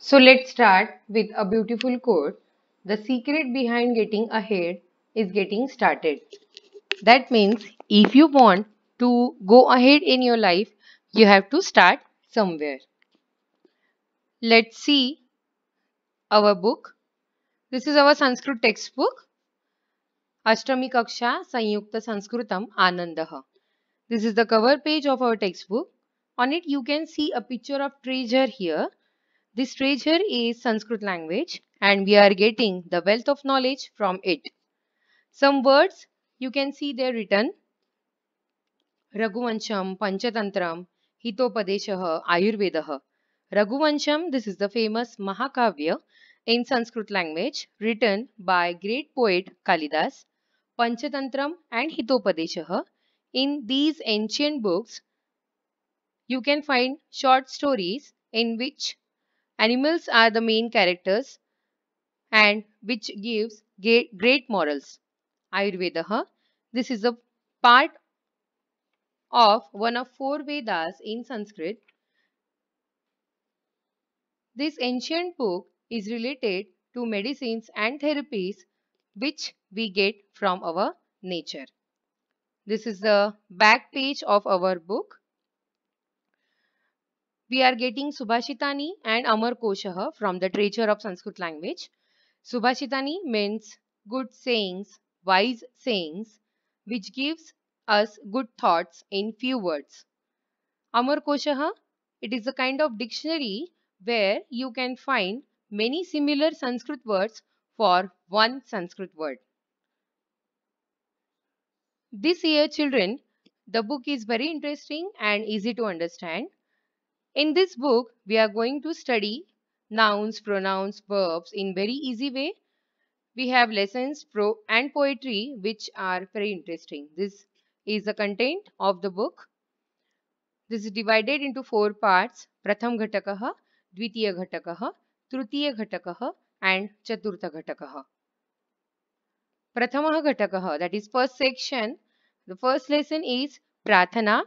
So let's start with a beautiful quote. The secret behind getting ahead is getting started. That means if you want to go ahead in your life, you have to start somewhere. Let's see our book. This is our Sanskrit textbook. Ashtami Kaksha Sanyukta Sanskritam Anandaha. This is the cover page of our textbook. On it you can see a picture of treasure here this treasure is Sanskrit language and we are getting the wealth of knowledge from it. Some words you can see they written Raghuvansham, Panchatantram, Hitopadeshaha, Ayurvedaha. Raghuvansham, this is the famous Mahakavya in Sanskrit language written by great poet Kalidas. Panchatantram and Hitopadesha. In these ancient books, you can find short stories in which Animals are the main characters and which gives great morals. Ayurveda. This is a part of one of four Vedas in Sanskrit. This ancient book is related to medicines and therapies which we get from our nature. This is the back page of our book we are getting Subhashitani and Amar Koshaha from the treasure of Sanskrit language. Subhashitani means good sayings, wise sayings, which gives us good thoughts in few words. Amar Koshaha, it is a kind of dictionary where you can find many similar Sanskrit words for one Sanskrit word. This year children, the book is very interesting and easy to understand. In this book, we are going to study nouns, pronouns, verbs in very easy way. We have lessons pro and poetry which are very interesting. This is the content of the book. This is divided into four parts. Pratham Ghatakaha, Dvitiya Ghatakaha, Trutiya Ghatakaha and Chaturtha Ghatakaha. Prathamaha Ghatakaha that is first section. The first lesson is Prathana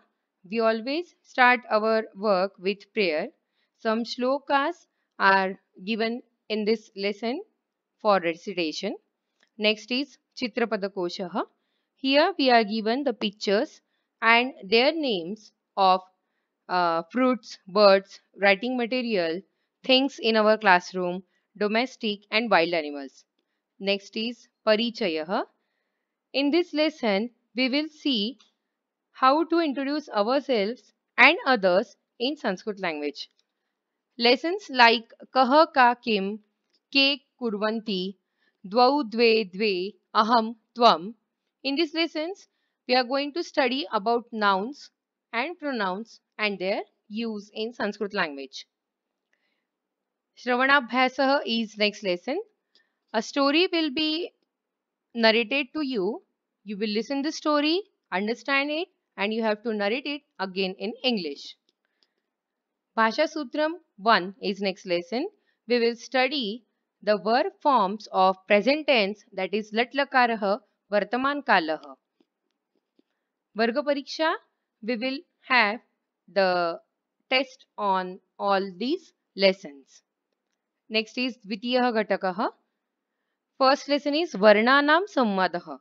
we always start our work with prayer. Some shlokas are given in this lesson for recitation. Next is Koshaha. Here we are given the pictures and their names of uh, fruits, birds, writing material, things in our classroom, domestic and wild animals. Next is Parichayaha. In this lesson, we will see how to introduce ourselves and others in Sanskrit language. Lessons like Kaha Ka Kim, Ke Kurvanti, Dvau Dve Dve, Aham Tvam. In these lessons, we are going to study about nouns and pronouns and their use in Sanskrit language. Shravanabhyasaha is next lesson. A story will be narrated to you. You will listen the story, understand it and you have to narrate it again in English. Bhasha Sutram 1 is next lesson. We will study the verb forms of present tense that is latlakaraha, vartaman kalaha. Varga Pariksha, we will have the test on all these lessons. Next is Dvitiyaha Gatakaha. First lesson is Varnanam Sammadha.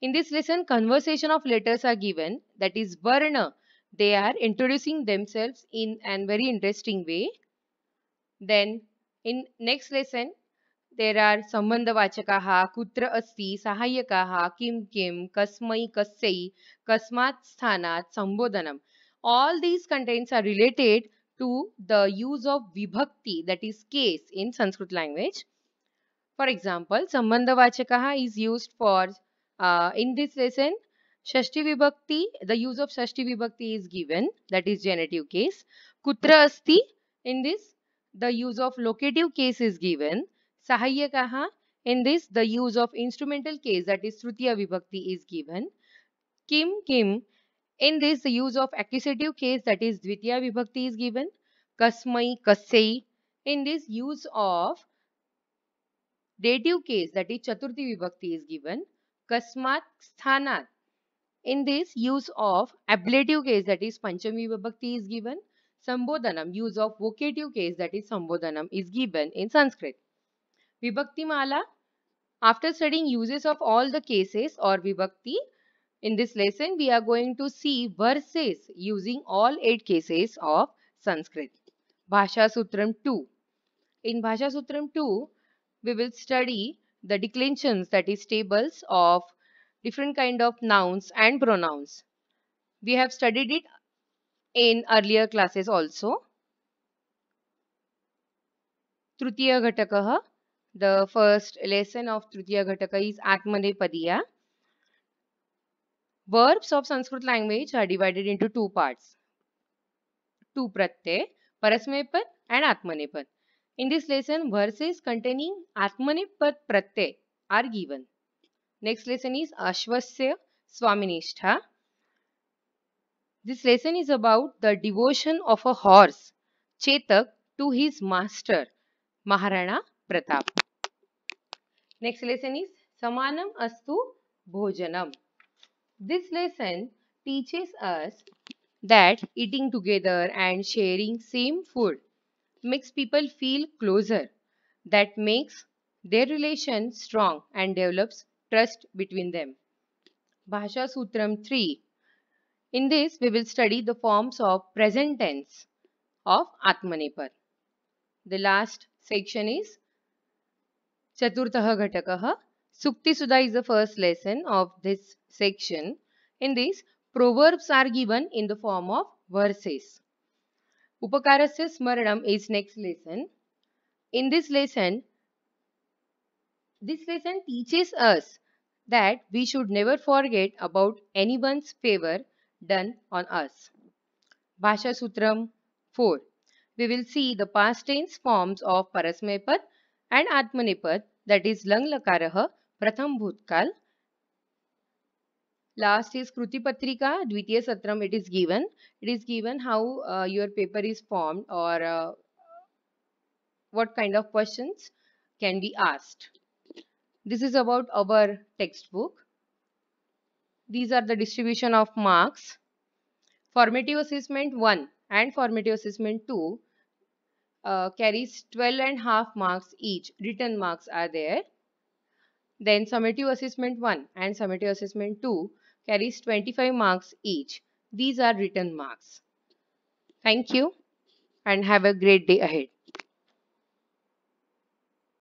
In this lesson, conversation of letters are given that is Varna. They are introducing themselves in a very interesting way. Then in next lesson, there are Sambandhavachakaha, Kutra Asti, Sahayakaha, Kim Kim, Kasmai Kasai, Kasmat Sthanat, Sambodhanam. All these contents are related to the use of Vibhakti that is case in Sanskrit language. For example, Sambandhavachakaha is used for Uh, in this lesson, Shashti Vibhakti, the use of Shashti Vibhakti is given, that is genitive case. Kutra Asti, in this, the use of locative case is given. Sahaya Kaha, in this, the use of instrumental case, that is Srutiya Vibhakti is given. Kim Kim, in this, the use of accusative case, that is Dvitiya Vibhakti is given. Kasmai kasai in this, use of dative case, that is Chaturthi Vibhakti is given. Kasmat Sthanat. In this use of ablative case that is Panchami Vibhakti is given. Sambodhanam use of vocative case that is Sambodhanam is given in Sanskrit. Vibhakti Mala after studying uses of all the cases or Vibhakti in this lesson we are going to see verses using all 8 cases of Sanskrit. Bhasha Sutram 2 In Bhasha Sutram 2 we will study the declensions that is tables of different kind of nouns and pronouns. We have studied it in earlier classes also. Trutiya Ghatakaha. The first lesson of Trutiya Ghataka is padiya. Verbs of Sanskrit language are divided into two parts. Two Pratyay, Parasmepad and Atmanepad. In this lesson, verses containing Atmanipad Pratyay are given. Next lesson is Ashwasya Swaminishtha. This lesson is about the devotion of a horse, Chetak, to his master, Maharana Pratap. Next lesson is Samanam Astu Bhojanam. This lesson teaches us that eating together and sharing same food makes people feel closer, that makes their relation strong and develops trust between them. Bhasha Sutram 3 In this, we will study the forms of present tense of Atmanepar. The last section is Chaturtha Ghatakaha. Sukti Sudha is the first lesson of this section. In this, proverbs are given in the form of verses. Upakarasya Smaranam is next lesson. In this lesson, this lesson teaches us that we should never forget about anyone's favor done on us. Bhasha Sutram 4. We will see the past tense forms of Parasmepad and Atmanepad that is Lang Lakaraha, Pratham Bhutkal Last is Kruti Patrika, Dvitiya Satram, it is given. It is given how uh, your paper is formed or uh, what kind of questions can be asked. This is about our textbook. These are the distribution of marks. Formative assessment 1 and formative assessment 2 uh, carries 12 and half marks each. Written marks are there. Then summative assessment 1 and summative assessment 2 carries 25 marks each. These are written marks. Thank you and have a great day ahead.